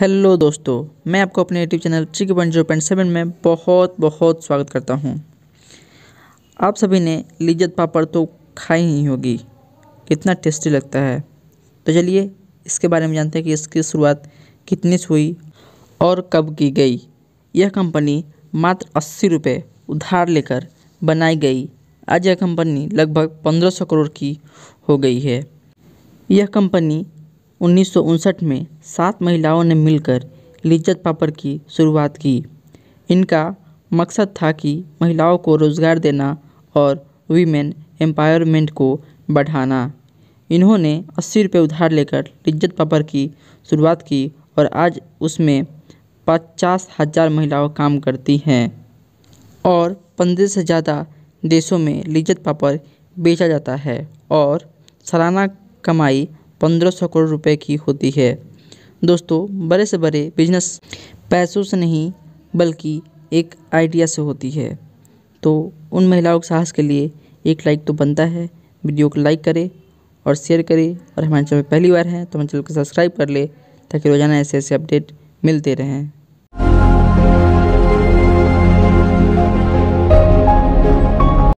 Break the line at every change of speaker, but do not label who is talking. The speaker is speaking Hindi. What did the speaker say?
हेलो दोस्तों मैं आपको अपने यूट्यूब चैनल चिक पॉइंट जीरो पॉइंट सेवन में बहुत बहुत स्वागत करता हूं आप सभी ने लिज्जत पापड़ तो खाई ही होगी कितना टेस्टी लगता है तो चलिए इसके बारे में जानते हैं कि इसकी शुरुआत कितनी से हुई और कब की गई यह कंपनी मात्र अस्सी रुपये उधार लेकर बनाई गई आज यह कंपनी लगभग पंद्रह सौ करोड़ की हो गई है यह कंपनी उन्नीस में सात महिलाओं ने मिलकर लिज्जत पापड़ की शुरुआत की इनका मकसद था कि महिलाओं को रोज़गार देना और वीमेन एम्पावरमेंट को बढ़ाना इन्होंने अस्सी रुपये उधार लेकर लिज्जत पापड़ की शुरुआत की और आज उसमें पचास हज़ार महिलाओं काम करती हैं और पंद्रह से ज़्यादा देशों में लिज्जत पापड़ बेचा जाता है और सालाना कमाई पंद्रह सौ करोड़ रुपए की होती है दोस्तों बड़े से बड़े बिजनेस पैसों से नहीं बल्कि एक आइडिया से होती है तो उन महिलाओं के साहस के लिए एक लाइक तो बनता है वीडियो को लाइक करें और शेयर करें और हमारे चैनल पहली बार हैं तो हमारे चैनल को सब्सक्राइब कर ले ताकि रोज़ाना ऐसे ऐसे अपडेट मिलते रहें